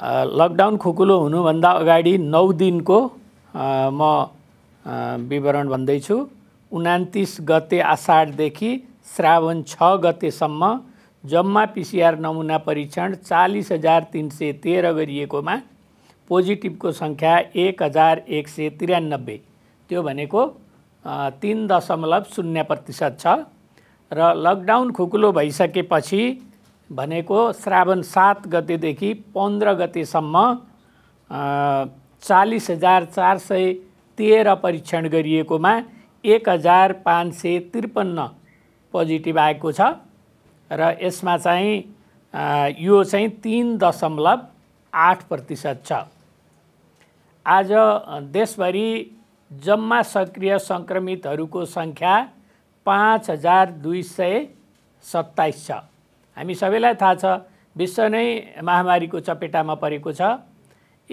lockdown खुकुलो होगा अगाड़ी नौ दिन को मवरण भू उनातिस गते आषाढ़ी श्रावण छ गतेसम्म जम्मा पीसीआर नमूना परीक्षण चालीस हजार सौ तेरह कर पोजिटिव को संख्या एक हजार एक सौ तिरानब्बे तो तीन दशमलव शून्य प्रतिशत छकडाउन र लकडाउन भनेको श्रावण सात गतेदेखि पन्ध्र गतेसम्म चालिस हजार चार सय तेह्र परीक्षण गरिएकोमा एक हजार पाँच सय त्रिपन्न पोजिटिभ आएको छ र यसमा चाहिँ यो चाहिँ तिन दशमलव आठ प्रतिशत छ आज देशभरि जम्मा सक्रिय सङ्क्रमितहरूको सङ्ख्या पाँच हजार दुई सय सत्ताइस छ हामी सबैलाई थाहा छ विश्व नै महामारीको चपेटामा परेको छ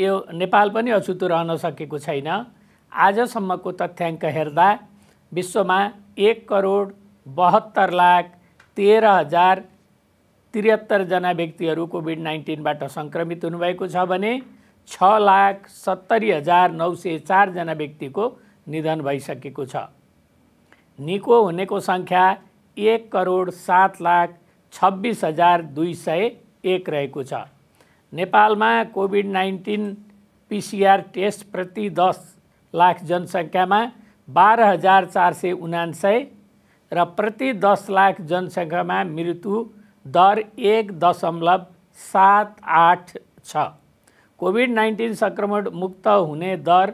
यो नेपाल पनि अछुतो रहन सकेको छैन आजसम्मको तथ्याङ्क हेर्दा विश्वमा एक करोड बहत्तर लाख तेह्र हजार त्रिहत्तरजना व्यक्तिहरू कोभिड नाइन्टिनबाट सङ्क्रमित हुनुभएको छ भने छ लाख सत्तरी हजार नौ सय चारजना व्यक्तिको निधन भइसकेको छ निको हुनेको सङ्ख्या एक करोड सात लाख छब्बीस हजार दुई सय एक रहेको छ नेपालमा कोभिड नाइन्टिन पिसिआर टेस्ट प्रति दस लाख जनसङ्ख्यामा बाह्र हजार चार सय उनान्सय र प्रति दस लाख जनसङ्ख्यामा मृत्यु दर एक दशमलव सात आठ छ कोभिड नाइन्टिन सङ्क्रमण मुक्त हुने दर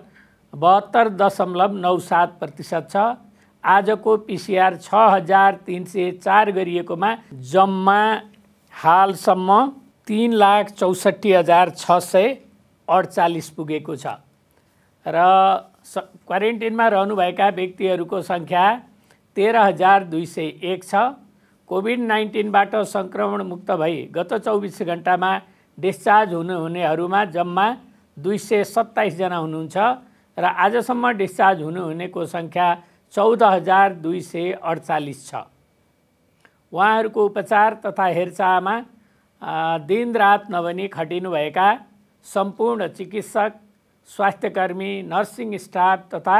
बहत्तर दशमलव नौ सात प्रतिशत छ आजको पिसिआर छ हजार तिन सय चार गरिएकोमा जम्मा हालसम्म तिन लाख चौसठी हजार छ सय अडचालिस पुगेको छ र क्वारेन्टिनमा रहनुभएका व्यक्तिहरूको सङ्ख्या तेह्र हजार दुई सय एक छ कोभिड नाइन्टिनबाट सङ्क्रमण मुक्त भई गत चौबिस घन्टामा डिस्चार्ज हुनुहुनेहरूमा जम्मा दुई सय सत्ताइसजना हुनुहुन्छ र आजसम्म डिस्चार्ज हुनुहुनेको सङ्ख्या चौध हजार दुई सय अडचालिस छ उहाँहरूको उपचार तथा हेरचाहमा दिनरात नभनी खटिनुभएका सम्पूर्ण चिकित्सक स्वास्थ्यकर्मी नर्सिङ स्टाफ तथा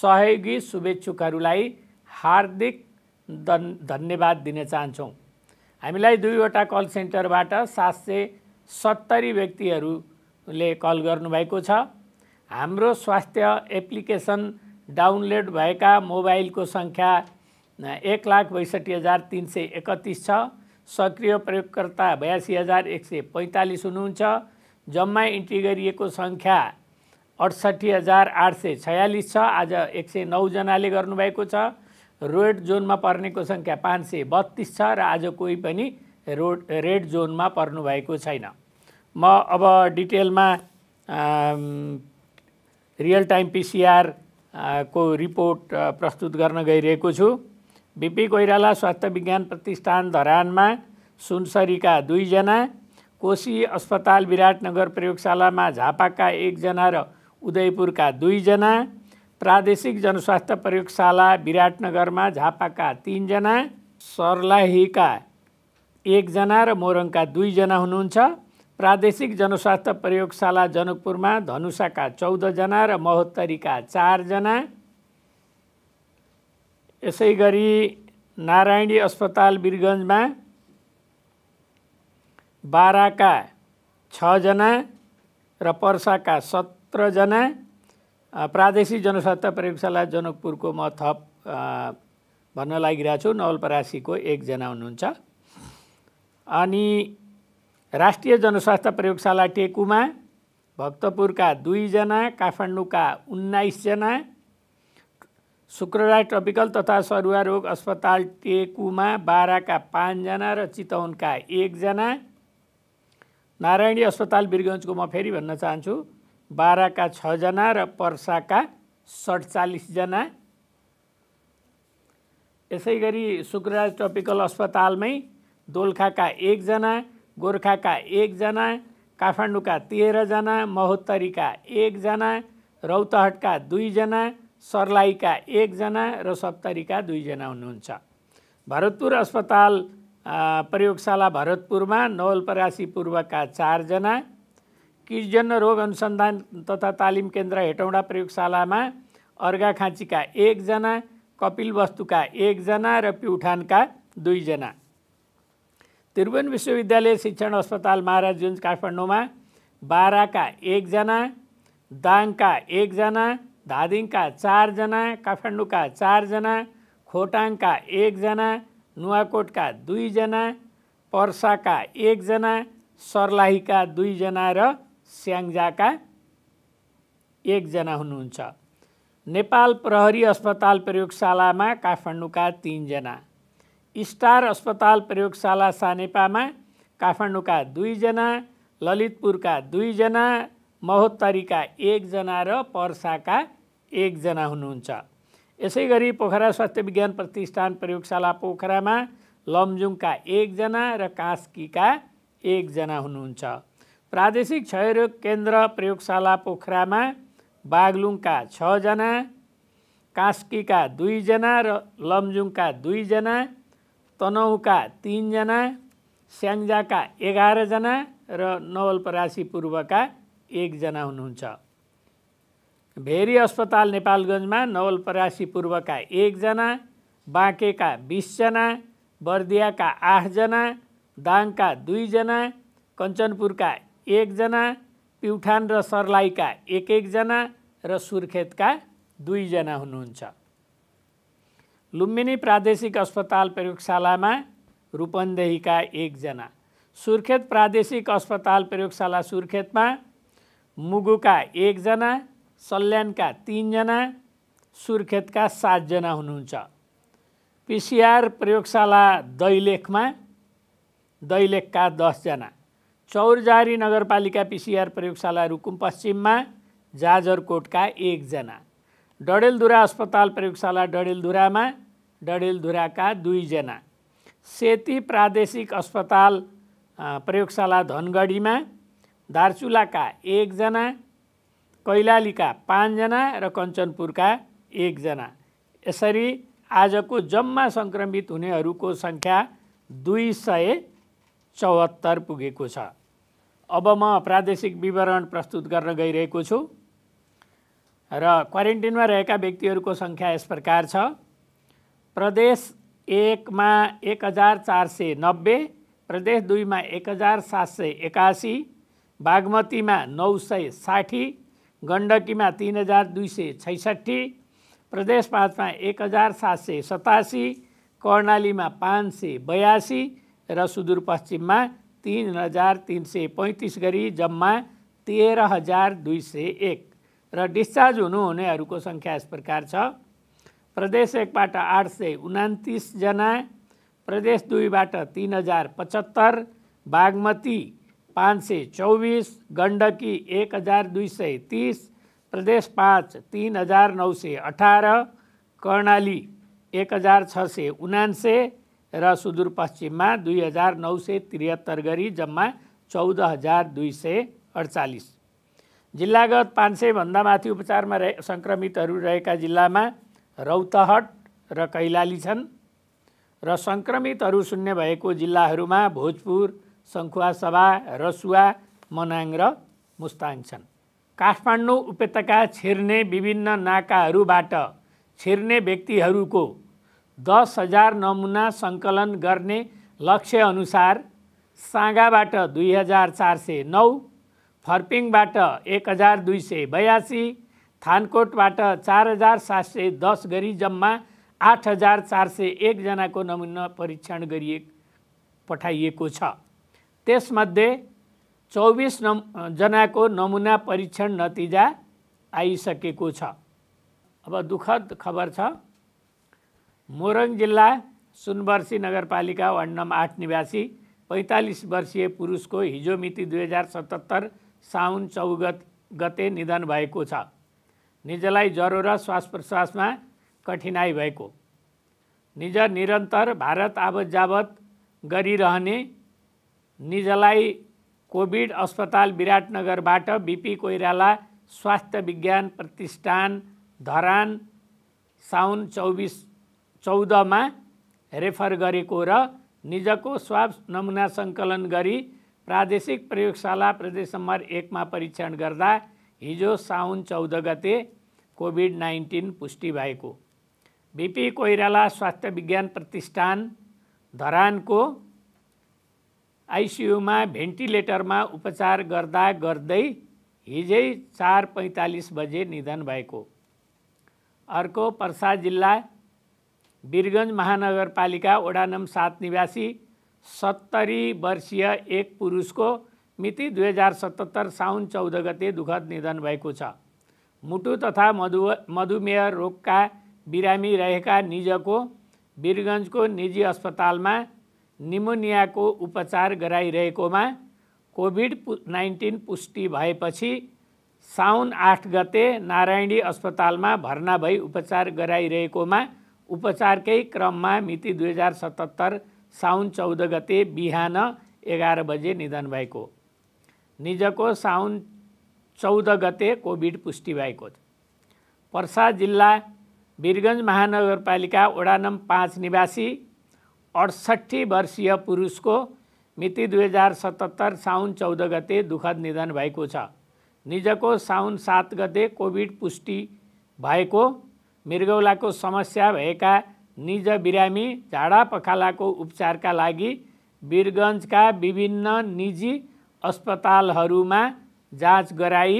सहयोगी शुभेच्छुकहरूलाई हार्दिक धन धन्यवाद दिन चाहन्छौँ हामीलाई दुईवटा कल सेन्टरबाट सात सय सत्तरी व्यक्तिहरूले कल गर्नुभएको छ हाम्रो स्वास्थ्य एप्लिकेसन डाउनलोड भएका मोबाइलको सङ्ख्या एक लाख बैसठी हजार तिन सय एकतिस छ सक्रिय प्रयोगकर्ता बयासी हजार एक सय पैँतालिस हुनुहुन्छ जम्मा इन्ट्री गरिएको सङ्ख्या अडसट्ठी हजार आठ सय छयालिस छ आज एक सय नौजनाले गर्नुभएको छ रेड जोनमा पर्नेको सङ्ख्या पाँच सय बत्तिस छ र आज कोही पनि रोड रेड जोनमा पर्नुभएको छैन म अब डिटेलमा रियल टाइम पिसिआर को रिपोर्ट प्रस्तुत गर्न गइरहेको छु बिपी कोइराला स्वास्थ्य विज्ञान प्रतिष्ठान धरानमा सुनसरीका दुईजना कोशी अस्पताल विराटनगर प्रयोगशालामा झापाका एकजना र उदयपुरका दुईजना प्रादेशिक जनस्वास्थ्य प्रयोगशाला विराटनगरमा झापाका तिनजना सर्लाहीका एकजना र मोरङका दुईजना हुनुहुन्छ प्रादेशिक जनस्वास्थ्य प्रयोगशाला जनकपुरमा धनुषाका चौधजना र महोत्तरीका चारजना यसै गरी नारायणी अस्पताल वीरगन्जमा बाह्रका छजना र पर्साका सत्रजना प्रादेशिक जनस्वास्थ्य प्रयोगशाला जनकपुरको म थप भन्न लागिरहेको छु नवलपरासीको एकजना हुनुहुन्छ अनि राष्ट्रिय जनस्वास्थ्य प्रयोगशाला टेकुमा भक्तपुरका दुईजना काठमाडौँका उन्नाइसजना शुक्रराज ट्रपिकल तथा सरुवा रोग अस्पताल टेकुमा बाह्रका पाँचजना र चितवनका एकजना नारायणी अस्पताल बिरगन्जको म फेरि भन्न चाहन्छु बाह्रका छजना र पर्साका सडचालिसजना यसै गरी शुक्रराज ट्रपिकल अस्पतालमै दोलखाका एकजना गोर्खाका एकजना काठमाडौँका तेह्रजना महोत्तरीका एकजना रौतहटका दुईजना सर्लाहीका एकजना र सप्तरीका दुईजना हुनुहुन्छ भरतपुर अस्पताल प्रयोगशाला भरतपुरमा नवलपरासी पूर्वका चारजना किटजन्य रोग अनुसन्धान तथा तालिम केन्द्र हेटौँडा प्रयोगशालामा अर्घाखाँचीका एकजना कपिलवस्तुका एकजना र प्युठानका दुईजना त्रिभुवन विश्वविद्यालय शिक्षण अस्पताल महाराज जुन काठमाडौँमा बाराका एकजना दाङका एकजना धादिङका चारजना काठमाडौँका चारजना खोटाङका एकजना नुवाकोटका दुईजना पर्साका एकजना सर्लाहीका दुईजना र स्याङ्जाका एकजना हुनुहुन्छ नेपाल प्रहरी अस्पताल प्रयोगशालामा काठमाडौँका तिनजना स्टार अस्पताल प्रयोगशाला सानेपामा काठमाडौँका दुईजना ललितपुरका दुईजना महोत्तरीका एकजना र पर्साका एकजना हुनुहुन्छ यसै गरी पोखरा स्वास्थ्य विज्ञान प्रतिष्ठान प्रयोगशाला पोखरामा लमजुङका एकजना र कास्कीका एकजना हुनुहुन्छ प्रादेशिक क्षयरोग केन्द्र प्रयोगशाला पोखरामा बागलुङका छजना कास्कीका दुईजना र लमजुङका दुईजना तनहुका तिनजना स्याङ्जाका एघारजना र नवलपरासी पूर्वका एकजना हुनुहुन्छ भेरी अस्पताल नेपालगञ्जमा नवलपरासी पूर्वका एकजना बाँकेका बिसजना बर्दियाका आठजना दाङका दुईजना कञ्चनपुरका एकजना प्युठान र सर्लाईका एक एकजना र सुर्खेतका दुईजना हुनुहुन्छ लुम्बिनी प्रादेशिक अस्पताल प्रयोगशालामा रूपन्देहीका एकजना सुर्खेत प्रादेशिक अस्पताल प्रयोगशाला सुर्खेतमा मुगुका एकजना सल्यानका तिनजना सुर्खेतका सातजना हुनुहुन्छ पिसिआर प्रयोगशाला दैलेखमा दैलेखका दसजना चौरजारी नगरपालिका पिसिआर प्रयोगशाला रुकुम पश्चिममा जाजरकोटका एकजना डडेलधुरा अस्पताल प्रयोगशाला डडेलधुरामा डडेलधुराका दुईजना सेती प्रादेशिक अस्पताल प्रयोगशाला धनगढीमा दार्चुलाका एकजना कैलालीका पाँचजना र कञ्चनपुरका एकजना यसरी आजको जम्मा सङ्क्रमित हुनेहरूको सङ्ख्या दुई सय चौहत्तर पुगेको छ अब म प्रादेशिक विवरण प्रस्तुत गर्न गइरहेको छु र क्वारेन्टिनमा रहेका व्यक्तिहरूको सङ्ख्या यस प्रकार छ प्रदेश एकमा एक हजार चार सय नब्बे प्रदेश दुईमा एक हजार सात सय एकासी बागमतीमा नौ सय साठी गण्डकीमा तिन हजार दुई सय छैसठी प्रदेश पाँचमा एक हजार सात सय सतासी कर्णालीमा पाँच सय बयासी र सुदूरपश्चिममा तिन हजार तिन सय पैँतिस गरी जम्मा तेह्र हजार दुई सय एक र डिस्चार्ज को संख्या इस प्रकार प्रदेश प्रदेश बा आठ सौ उन्तीस जना प्रदेश बा तीन हजार पचहत्तर बागमती पाँच सौ चौबीस गंडकी एक हजार दुई सौ तीस प्रदेश पांच तीन हजार नौ सौ अठारह कर्णाली एक हजार छ सौ उनान्से र में दुई हजार नौ सौ त्रिहत्तर गरी जम्मा चौदह हजार दुई सौ अड़चालीस जिल्लागत पाँच सयभन्दा माथि उपचारमा रहे सङ्क्रमितहरू रहेका जिल्लामा रौतहट र कैलाली छन् र सङ्क्रमितहरू शून्य भएको जिल्लाहरूमा भोजपुर सङ्खुवासभा रसुवा मनाङ र मुस्ताङ छन् काठमाडौँ उपत्यका छिर्ने विभिन्न नाकाहरूबाट छिर्ने व्यक्तिहरूको दस हजार नमुना सङ्कलन गर्ने लक्ष्यअनुसार साँगाबाट दुई हजार चार सय नौ फर्पिङबाट एक हजार दुई सय बयासी थानकोटबाट चार हजार सात सय दस गरी जम्मा आठ हजार चार सय एकजनाको नमुना परीक्षण गरिए पठाइएको छ त्यसमध्ये चौबिस नम जनाको नमुना परीक्षण नतिजा आइसकेको छ अब दुःखद खबर छ मोरङ जिल्ला सुनवर्सी नगरपालिका वार्ड नम्बर आठ निवासी पैँतालिस वर्षीय पुरुषको हिजो मिति दुई हजार सतहत्तर साउन चौगत गते निधन भएको छ निजलाई ज्वरो र श्वास प्रश्वासमा कठिनाइ भएको निज निरन्तर भारत आवत जावत गरिरहने निजलाई कोभिड अस्पताल विराटनगरबाट बिपी कोइराला स्वास्थ्य विज्ञान प्रतिष्ठान धरान साउन चौबिस चौधमा रेफर गरेको र निजको स्वाब नमुना सङ्कलन गरी प्रादेशिक प्रयोगशाला प्रदेश नम्बर एकमा परीक्षण गर्दा हिजो साउन चौध गते कोभिड नाइन्टिन पुष्टि भएको बिपी कोइराला स्वास्थ्य विज्ञान प्रतिष्ठान धरानको आइसियुमा भेन्टिलेटरमा उपचार गर्दा गर्दै हिजै चार पैँतालिस बजे निधन भएको अर्को पर्सा जिल्ला वीरगञ्ज महानगरपालिका ओडानम सात निवासी सत्तरी वर्षीय एक पुरुषको मिति दुई हजार सतहत्तर साउन चौध गते दुःखद निधन भएको छ मुटु तथा मधु मधुमेह रोगका बिरामी रहेका निजको वीरगन्जको निजी अस्पतालमा निमोनियाको उपचार गराइरहेकोमा कोभिड नाइन्टिन पुष्टि भएपछि साउन आठ गते नारायणी अस्पतालमा भर्ना भई उपचार गराइरहेकोमा उपचारकै क्रममा मिति दुई हजार सतहत्तर साउन चौध गते बिहान एघार बजे निधन भएको निजको साउन चौध गते कोभिड पुष्टि भएको पर्सा जिल्ला वीरगन्ज महानगरपालिका वडा नम्बर पाँच निवासी अडसट्ठी वर्षीय पुरुषको मिति दुई हजार सतहत्तर साउन चौध गते दुःखद निधन भएको छ निजको साउन सात गते कोभिड पुष्टि भएको मृगौलाको समस्या भएका निज बिरामी झाडा पखालाको उपचारका लागि वीरगन्जका विभिन्न निजी अस्पतालहरूमा जाँच गराई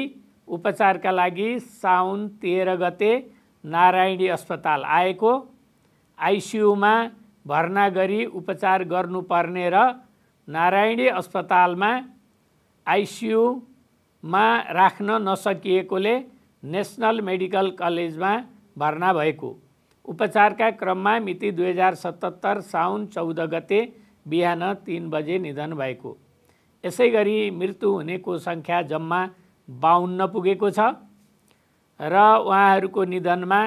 उपचारका लागि साउन तेह्र गते नारायणी अस्पताल आएको आइसियुमा भर्ना गरी उपचार गर्नुपर्ने र नारायणी अस्पतालमा आइसियुमा राख्न नसकिएकोले नेसनल मेडिकल कलेजमा भर्ना भएको उपचारका क्रममा मिति दुई हजार सतहत्तर साउन चौध गते बिहान तिन बजे निधन भएको यसै गरी मृत्यु हुनेको सङ्ख्या जम्मा बाहुन्न पुगेको छ र उहाँहरूको निधनमा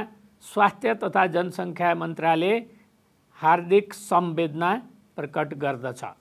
स्वास्थ्य तथा जनसङ्ख्या मन्त्रालय हार्दिक संवेदना प्रकट गर्दछ